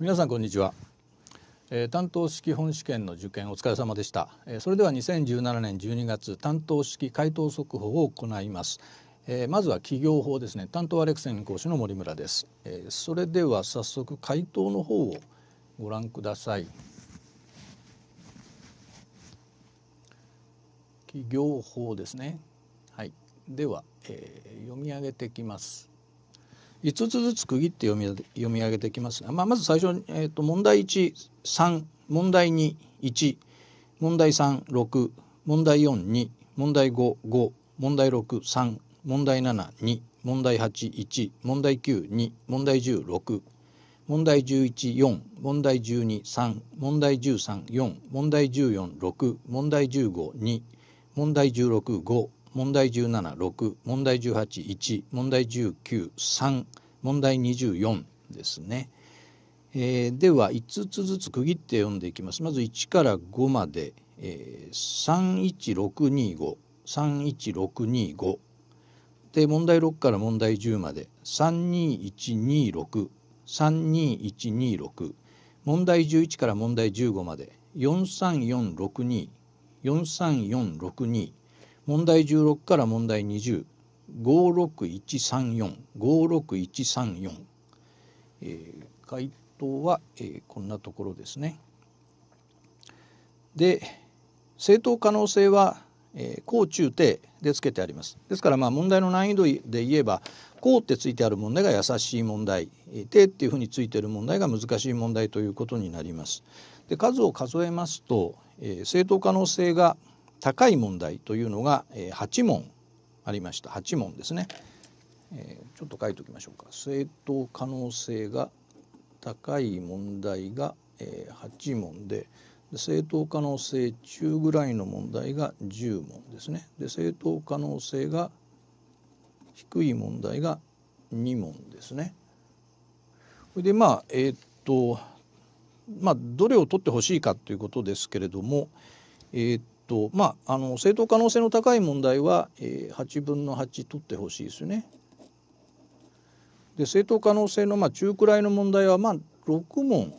皆さんこんにちは、えー、担当式本試験の受験お疲れ様でした、えー、それでは2017年12月担当式回答速報を行います、えー、まずは企業法ですね担当アレクセン講師の森村です、えそれでは早速回答の方をご覧ください企業法ですねはいでは、え読み上げてきます5つずつ区切って読み読み上げていきますが、まあ、まず最初に、えーと、問題13問題21問題36問題42問題55問題63問題72問題81問題92問題1 6問題114問題123問題134問題146問題152問題165問題176問題181問題193問題24ですね。えー、では5つずつ区切って読んでいきます。まず1から5まで、えー、316253125で問題6から問題10まで321263212632126問題11から問題15まで4346243462問題16から問題20。5 6 1 3 4 5 6 1 3回答は、えー、こんなところですね。で正当可能性は、えー、高中低でつけてありますですからまあ問題の難易度で言えば高ってついてある問題が優しい問題低っていうふうについている問題が難しい問題ということになります。で数を数えますと、えー、正当可能性が高い問題というのが、え8問ありました8問ですね、えちょっと書いておきましょうか正当可能性が高い問題が、え8問で正当可能性中ぐらいの問題が10問ですねで正当可能性が低い問題が2問ですねそれでまあえー、っとまあどれを取ってほしいかということですけれどもえー、っとまああの正当可能性の高い問題は、えー、8分の8取ってほしいですね。で正当可能性の、まあ、中くらいの問題は、まあ、6問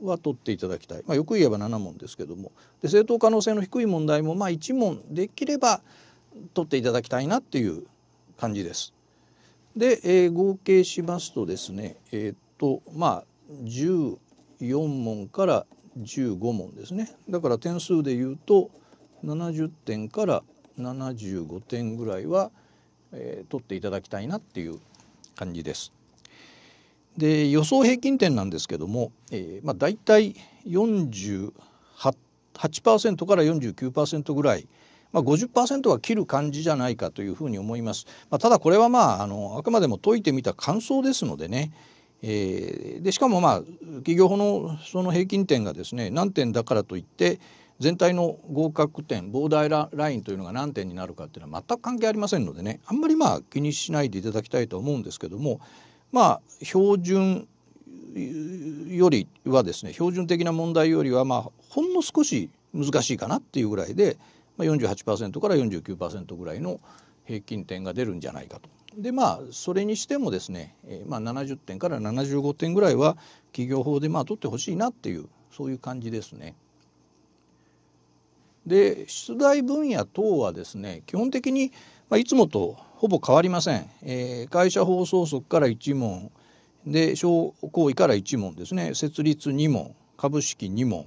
は取っていただきたい、まあ、よく言えば7問ですけどもで正当可能性の低い問題も、まあ、1問できれば取っていただきたいなっていう感じです。で、えー、合計しますとですねえー、っとまあ14問から15問ですねだから点数で言うと70点から75点ぐらいは、えー、取っていただきたいなっていう感じです。で予想平均点なんですけども、えーまあ、大体48%から49%ぐらい、まあ50、50%は切る感じじゃないかというふうに思います。まあ、ただこれはまああのあくまでも解いてみた感想ですのでね、えー、でしかもまあ企業法のその平均点がですね何点だからといって全体の合格点ボーダーラインというのが何点になるかっていうのは全く関係ありませんのでねあんまりまあ気にしないでいただきたいと思うんですけどもまあ標準よりはですね標準的な問題よりはまあほんの少し難しいかなっていうぐらいで、まあ48%から49%ぐらいの平均点が出るんじゃないかとでまあそれにしてもですね、えまあ、70点から75点ぐらいは企業法でまあ取ってほしいなっていうそういう感じですね。で出題分野等はですね基本的に、まあ、いつもとほぼ変わりません、えー、会社放送則から1問で商行為から1問ですね設立2問株式2問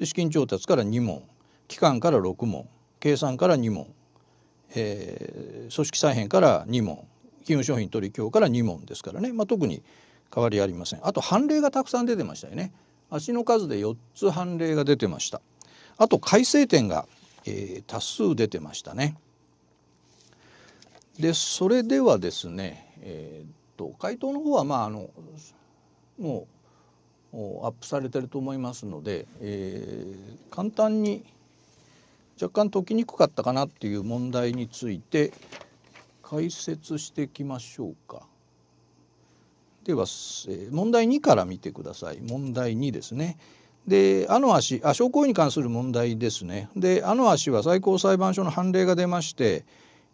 で資金調達から2問期間から6問計算から2問えー、組織再編から2問金融商品取引強から2問ですからね、まあ、特に変わりありませんあと判例がたくさん出てましたよね足の数で4つ判例が出てましたあと改正点が、えー、多数出てましたねでそれではですね、えー、っと回答の方はまああのもうアップされてると思いますので、えー、簡単に若干解きにくかったかなっていう問題について解説してきましょうか。では、えー、問題2から見てください。問題2ですね。で、あの足、あ、証拠に関する問題ですね。で、あの足は最高裁判所の判例が出まして、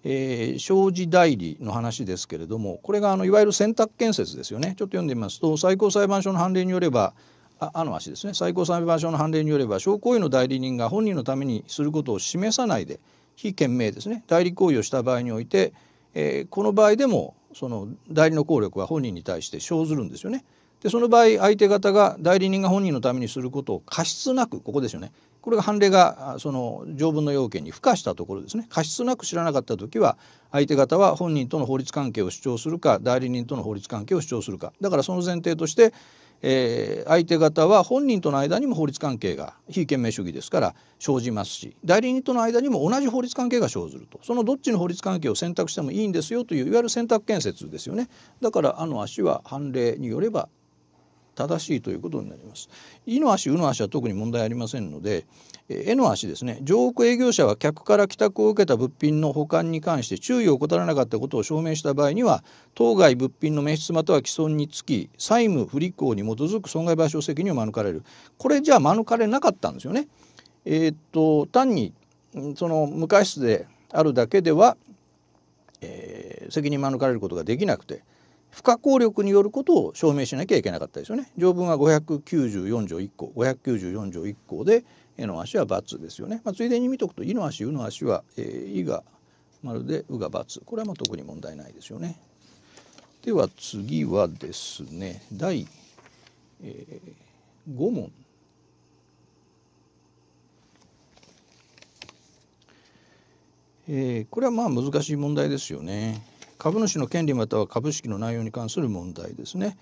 えー、生じ代理の話ですけれどもこれがあのいわゆる選択建設ですよねちょっと読んでみますと最高裁判所の判例によればああの足ですね最高裁判所の判例によれば証拠行為の代理人が本人のためにすることを示さないで非懸命ですね代理行為をした場合において、えー、この場合でもその代理の効力は本人に対して生ずるんですよね。でその場合相手方が代理人が本人のためにすることを過失なくここですよねこれが判例がその条文の要件に付加したところですね過失なく知らなかった時は相手方は本人との法律関係を主張するか代理人との法律関係を主張するかだからその前提としてえー、相手方は本人との間にも法律関係が非権名主義ですから生じますし代理人との間にも同じ法律関係が生ずるとそのどっちの法律関係を選択してもいいんですよといういわゆる選択建設ですよねだからあの足は判例によれば正しいということになります。いの足ウの足は特に問題ありませんので、えの足ですね上空営業者は客から帰宅を受けた物品の保管に関して注意を怠らなかったことを証明した場合には当該物品の滅失または毀損につき債務不履行に基づく損害賠償責任を免れるこれじゃあ免れなかったんですよね。えー、っと単にその無であるだけでは、えー、責任免れることができなくて不可抗力によることを証明しなきゃいけなかったですよね。条文は594条1項594条1項で「え」の足は×ですよね。まあ、ついでに見とくと「い」の足「う」の足は「えー、い」がまるで「う」が×これはまあ特に問題ないですよね。では次はですね第、えー、5問。えー、これはまあ難しい問題ですよね。株主の権利または株式の内容に関する問題ですね。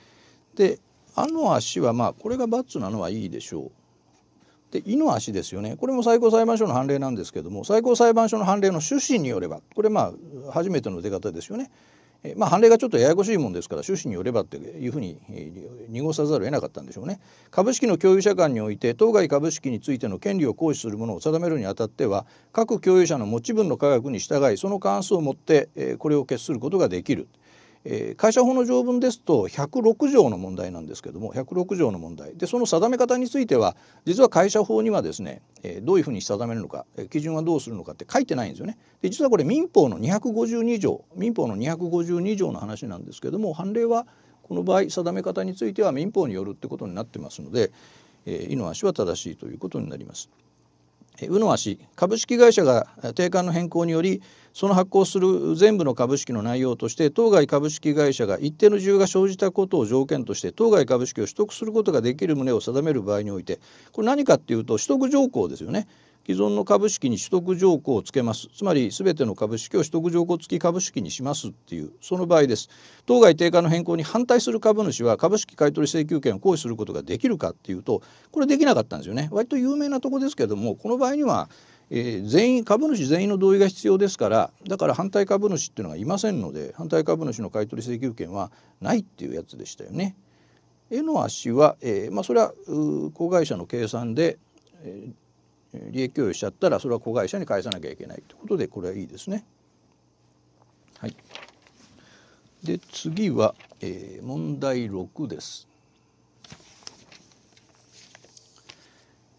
で「あ」の足はまあこれがバツなのはいいでしょう。で「い」の足ですよねこれも最高裁判所の判例なんですけども最高裁判所の判例の趣旨によればこれまあ初めての出方ですよね。えまあ判例がちょっとややこしいもんですから趣旨によればっていうふうに、濁さざるを得なかったんでしょうね。株式の共有者間において当該株式についての権利を行使するものを定めるにあたっては各共有者の持ち分の価格に従いその関数をもって、えこれを決することができる。えー、会社法の条文ですと106条の問題なんですけども106条の問題でその定め方については実は会社法にはですね、えー、どういうふうに定めるのか基準はどうするのかって書いてないんですよね。で実はこれ民法の252条民法の252条の話なんですけども判例はこの場合定め方については民法によるってことになってますので、えー、の足は正しいということになります。うの足株式会社が定款の変更によりその発行する全部の株式の内容として当該株式会社が一定の自由が生じたことを条件として当該株式を取得することができる旨を定める場合においてこれ何かっていうと取得条項ですよね。既存の株式に取得条項をつけますつまり全ての株式を取得条項付き株式にしますっていうその場合です当該定価の変更に反対する株主は株式買取請求権を行使することができるかっていうとこれできなかったんですよね割と有名なとこですけどもこの場合にはえー、全員株主全員の同意が必要ですからだから反対株主っていうのがいませんので反対株主の買取請求権はないっていうやつでしたよね。絵の足は、えー、まあ、それは子会社の計算で、えー、利益共有しちゃったらそれは子会社に返さなきゃいけないということでこれはいいですね。はい、で次は、えー、問題6です。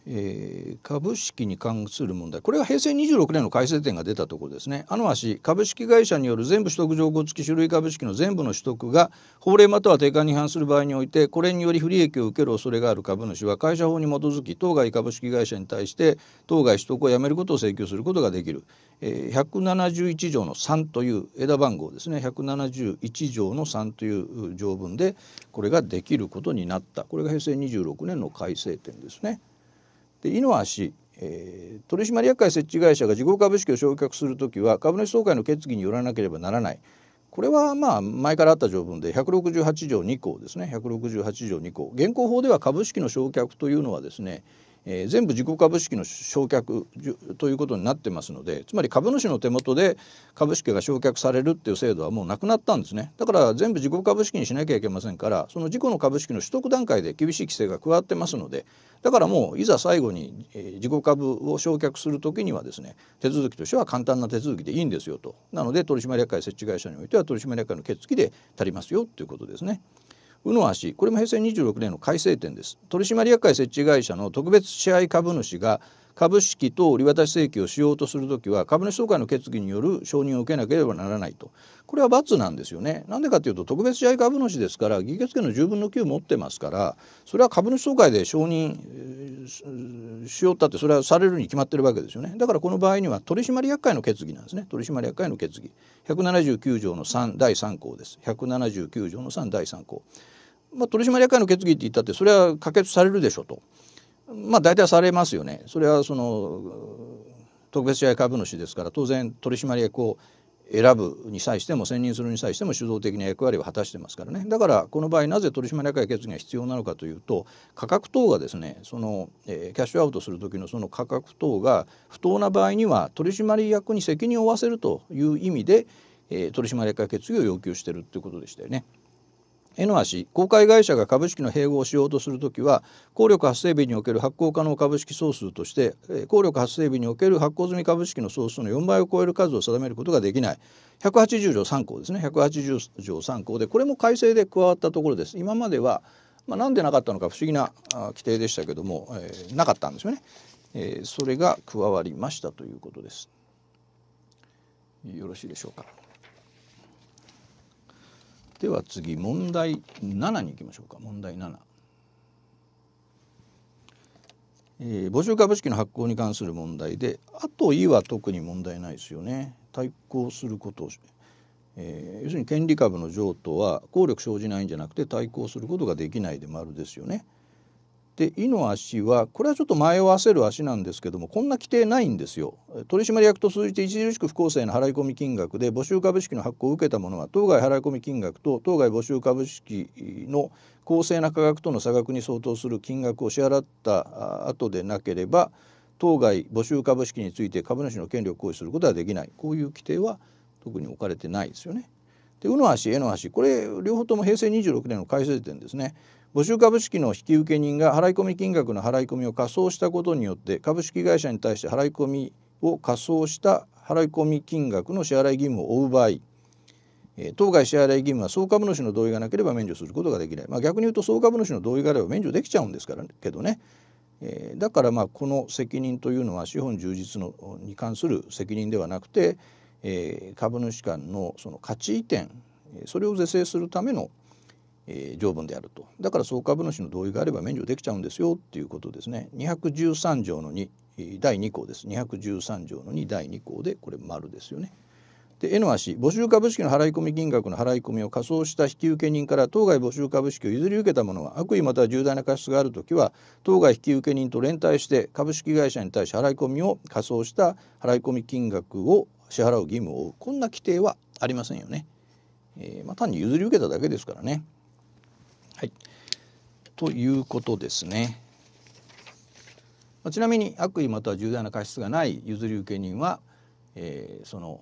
えー、株式に関する問題これは平成26年の改正点が出たところですねあの足株式会社による全部取得条項付き種類株式の全部の取得が法令または定款に違反する場合においてこれにより不利益を受ける恐れがある株主は会社法に基づき当該株式会社に対して当該取得をやめることを請求することができる、えー、171条の3という枝番号ですね171条の3という条文でこれができることになったこれが平成26年の改正点ですね。でイノア氏、えー、取締役会設置会社が事業株式を償却する時は株主総会の決議によらなければならないこれはまあ前からあった条文で168条2項ですね168条2項現行法では株式の償却というのはですねえー、全部自己株式の償却ということになってますのでつまり株主の手元で株式が償却されるっていう制度はもうなくなったんですねだから全部自己株式にしなきゃいけませんからその自己の株式の取得段階で厳しい規制が加わってますのでだからもういざ最後に、え自己株を償却する時にはですね手続きとしては簡単な手続きでいいんですよとなので取締役会設置会社においては取締役会の決議で足りますよということですね。宇野足これも平成26年の改正点です取締役会設置会社の特別支配株主が株式等売り渡し請求をしようとするときは株主総会の決議による承認を受けなければならないとこれは罰なんですよねなんでかというと特別試合株主ですから議決権の10分の9持ってますからそれは株主総会で承認しようったってそれはされるに決まってるわけですよねだからこの場合には取締役会の決議なんですね取締役会の決議179条の3第3項です179条の3第3項まあ、取締役会の決議って言ったってそれは可決されるでしょと。まあ大体されますよね。それはその特別試合株主ですから当然取締役を選ぶに際しても選任するに際しても主導的な役割を果たしてますからねだからこの場合なぜ取締役会決議が必要なのかというと価格等がですねその、えー、キャッシュアウトする時のその価格等が不当な場合には取締役に責任を負わせるという意味で、えー、取締役会決議を要求してるっていうことでしたよね。N 足公開会社が株式の併合をしようとするときは効力発生日における発行可能株式総数として効力発生日における発行済み株式の総数の4倍を超える数を定めることができない180条3項ですね180条3項でこれも改正で加わったところです今までは、まあ、なんでなかったのか不思議な規定でしたけども、えー、なかったんですよね、えー、それが加わりましたということですよろしいでしょうかでは次問題7に行きましょうか問題7。えー、募集株式の発行に関する問題で「あとい」は特に問題ないですよね。対抗することを、えー、要するに権利株の譲渡は効力生じないんじゃなくて対抗することができないで丸ですよね。で「い」の足はこれはちょっと迷わせる足なんですけどもこんな規定ないんですよ。取締役と通じて著しく不公正な払込金額で募集株式の発行を受けた者は当該払込金額と当該募集株式の公正な価格との差額に相当する金額を支払った後でなければ当該募集株式について株主の権力を行使することはできないこういう規定は特に置かれてないですよね。で「う」の足「え」の足これ両方とも平成26年の改正点ですね。募集株式の引受人が払込金額の払込を仮想したことによって株式会社に対して払い込みを仮想した払込金額の支払い義務を負う場合当該支払い義務は総株主の同意がなければ免除することができない、まあ、逆に言うと総株主の同意があれば免除できちゃうんですからけどね、えだからまあこの責任というのは資本充実のに関する責任ではなくて、えー、株主間のその価値移転それを是正するためのえー、条文であるとだから総株主の同意があれば免除できちゃうんですよっていうことですね213条の2第2項です213条の2第2項でこれ丸ですよね。で N は C 募集株式の払い込み金額の払い込みを仮想した引受人から当該募集株式を譲り受けた者は悪意または重大な過失がある時は当該引受人と連帯して株式会社に対し払い込みを仮想した払い込み金額を支払う義務を負うこんな規定はありませんよね。えー、まあ、単に譲り受けただけですからね。はい、ということですね。まあ、ちなみに悪意または重大な過失がない譲り受け人は、えー、その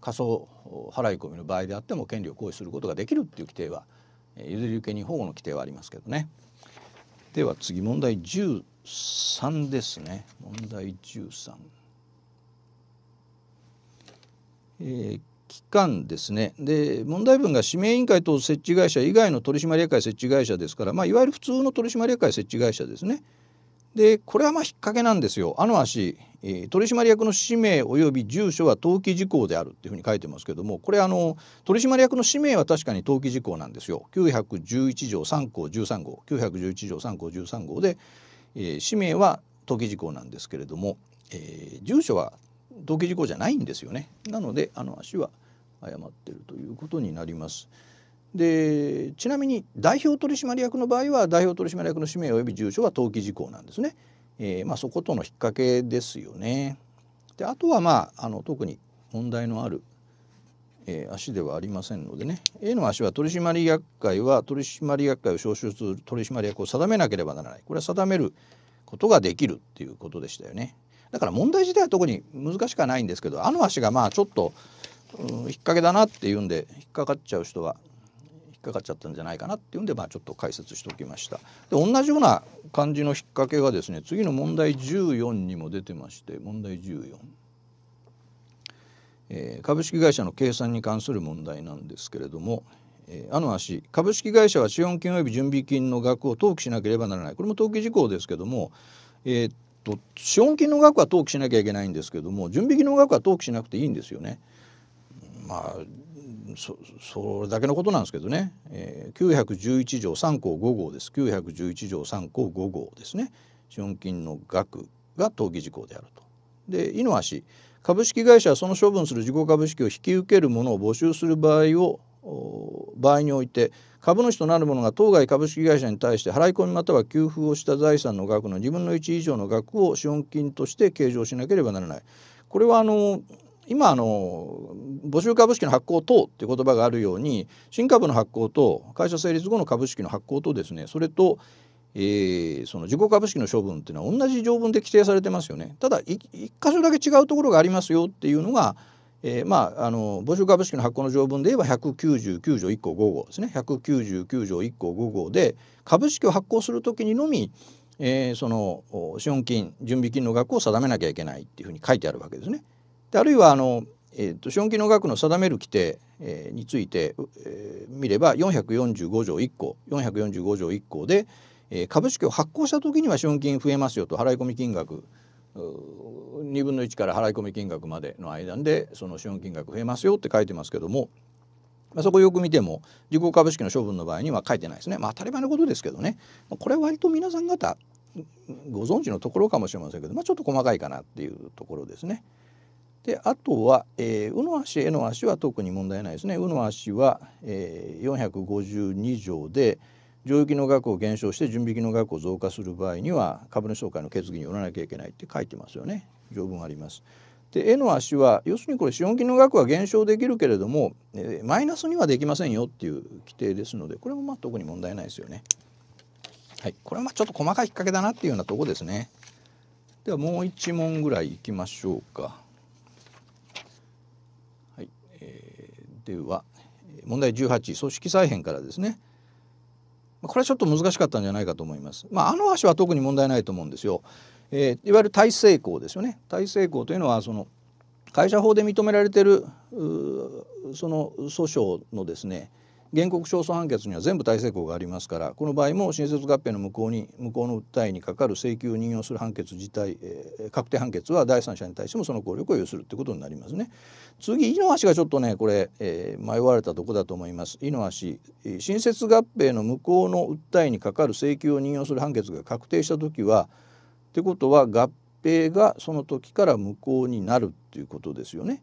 仮想払い込みの場合であっても権利を行使することができるっていう規定は、えー、譲り受け人保護の規定はありますけどね。では次問題13ですね問題13。えー、機関ですねで問題文が指名委員会等設置会社以外の取締役会設置会社ですから、まあ、いわゆる普通の取締役会設置会社ですね。でこれはまあ引っ掛けなんですよ。あの足、え取締役の氏名及び住所は登記事項であるっていうふうに書いてますけどもこれあの取締役の氏名は確かに登記事項なんですよ。911条3項13号911条3項13号で、えー、氏名は登記事項なんですけれども、えー、住所は登記事項じゃないんですよね。なのであの足は誤っているということになります。でちなみに代表取締役の場合は代表取締役の氏名及び住所は登記事項なんですね。えー、まあ、そことの引っ掛けですよね。であとはまああの特に問題のある、えー、足ではありませんのでね A の足は取締役会は取締役会を招集する取締役を定めなければならないこれは定めることができるっていうことでしたよね。だから問題自体は特に難しくはないんですけどあの足がまあちょっとうん、引っ掛けだなっていうんで引っかかっちゃう人は引っかかっちゃったんじゃないかなっていうんで、まあ、ちょっと解説しておきましたで同じような感じの引っ掛けがですね次の問題14にも出てまして問題14。えー、株式会社の計算に関する問題なんですけれども、えー、あの足株式会社は資本金及び準備金の額を登記しなければならないこれも登記事項ですけども、えー、っと資本金の額は登記しなきゃいけないんですけども準備金の額は登記しなくていいんですよね。まあそそれだけのことなんですけどね、えー、911条3項5号です911条3項5号ですね資本金の額が登記事項であると。で井ノワ株式会社はその処分する自己株式を引き受けるものを募集する場合を場合において株主となる者が当該株式会社に対して払い込みまたは給付をした財産の額の2分の1以上の額を資本金として計上しなければならない。これはあの今あの募集株式の発行等っていう言葉があるように新株の発行と会社成立後の株式の発行とですねそれと、えー、その自己株式の処分っていうのは同じ条文で規定されてますよねただ一箇所だけ違うところがありますよっていうのが、えー、まああの募集株式の発行の条文で言えば199条1項5号ですね199条1項5号で株式を発行する時にのみえー、その資本金準備金の額を定めなきゃいけないっていうふうに書いてあるわけですね。であるいはあの、えーと、資本金の額の定める規定、えー、について、えー、見れば445条1項445条1項で、えー、株式を発行した時には資本金増えますよと払い込み金額2分の1から払い込み金額までの間でその資本金額増えますよって書いてますけども、まあ、そこよく見ても自己株式の処分の場合には書いてないですね、まあ、当たり前のことですけどねこれは割と皆さん方ご存知のところかもしれませんけど、まあ、ちょっと細かいかなっていうところですね。であとは、えー、の足えの足は特に問題ないですね。右の足は、えー、452条で上域の額を減少して準備金の額を増加する場合には株主総会の決議によらなきゃいけないって書いてますよね。条文あります。で A の足は要するにこれ資本金の額は減少できるけれども、えー、マイナスにはできませんよっていう規定ですのでこれもまあ特に問題ないですよね。はい、これはまあちょっと細かい引っ掛けだなっていうようなとこですね。ではもう一問ぐらいいきましょうか。では問題18組織再編からですねこれはちょっと難しかったんじゃないかと思います。まあ、あの足は特に問題ないと思うんですよ。えー、いわゆる体制校ですよね。体制校というのはその会社法で認められてるその訴訟のですね、原告勝訴判決には全部大成功がありますからこの場合も新設合併の無効に無効の訴えにかかる請求を任用する判決自体、えー、確定判決は第三者に対してもその効力を有するということになりますね。次井の橋がちょっとねこれ、えー、迷われたとこだと思います。井の橋新設合併の無効の訴えにかかる請求を任用する判決が確定した時はってことは合併がその時から無効になるっていうことですよね。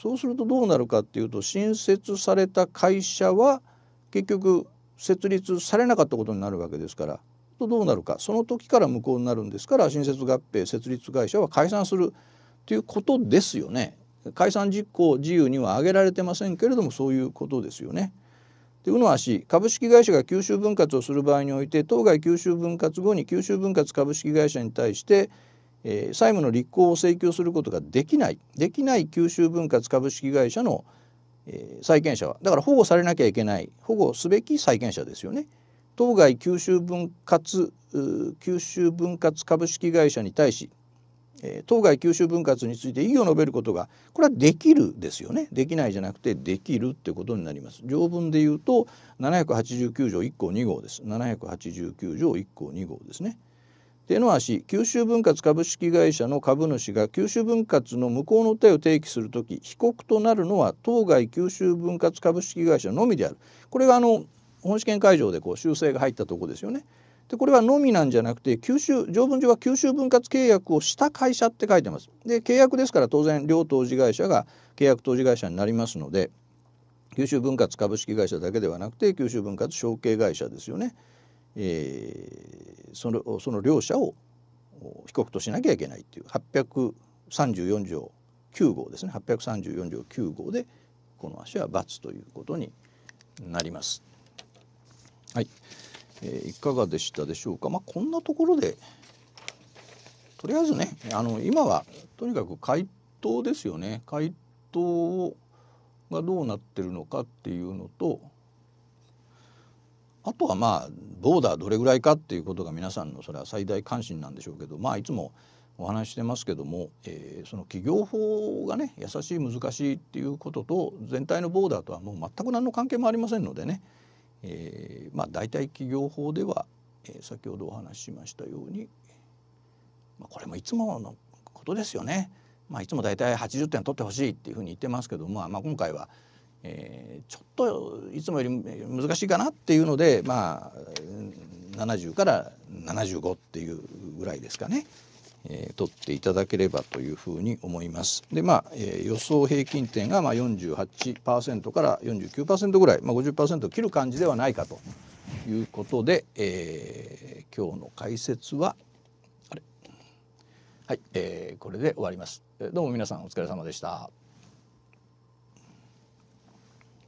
そうするとどうなるかっていうと新設された会社は結局設立されなかったことになるわけですからとどうなるかその時から無効になるんですから新設合併設立会社は解散するということですよね。解散実行自由には挙げられてませんけれどもそういうことですよね。で、いうのは C 株式会社が吸収分割をする場合において当該吸収分割後に吸収分割株式会社に対してえー、債務の立候補を請求することができないできない九州分割株式会社の、えー、債権者はだから保護されなきゃいけない保護すべき債権者ですよね。当該九州分割九州分割株式会社に対し、えー、当該九州分割について異議を述べることがこれはできるですよねできないじゃなくてできるってことになります条文で言うと789条1項2号です789条1項2号ですね。っていうのは九州分割株式会社の株主が九州分割の無効の訴えを提起するとき被告となるのは当該九州分割株式会社のみであるこれがあの本試験会場でこう修正が入ったとこですよね。でこれはのみなんじゃなくて九州条文上は九州分割契約をした会社って書いてます。で契約ですから当然両当事会社が契約当事会社になりますので九州分割株式会社だけではなくて九州分割承継会社ですよね。えー、そのその両者を被告としなきゃいけないという834条9号ですね834条9号でこの足は罰ということになります。はい、えー、いかがでしたでしょうか。まあ、こんなところでとりあえずねあの今はとにかく回答ですよね回答がどうなってるのかっていうのとあとはまあボーダーどれぐらいかっていうことが皆さんのそれは最大関心なんでしょうけどまあいつもお話してますけども、えー、その企業法がね優しい難しいっていうことと全体のボーダーとはもう全く何の関係もありませんのでね、えー、まあ大体企業法では、えー、先ほどお話ししましたように、まあ、これもいつものことですよね。まあ、いつも大体80点取ってほしいっていうふうに言ってますけども、まあ、今回はえー、ちょっといつもより難しいかなっていうのでまあ70から75っていうぐらいですかね、えー、取っていただければというふうに思います。でまあ、えー、予想平均点がまあ48%から49%ぐらい、まあ、50%を切る感じではないかということで、えー、今日の解説はあれはい、えー、これで終わります。どうも皆さんお疲れ様でした。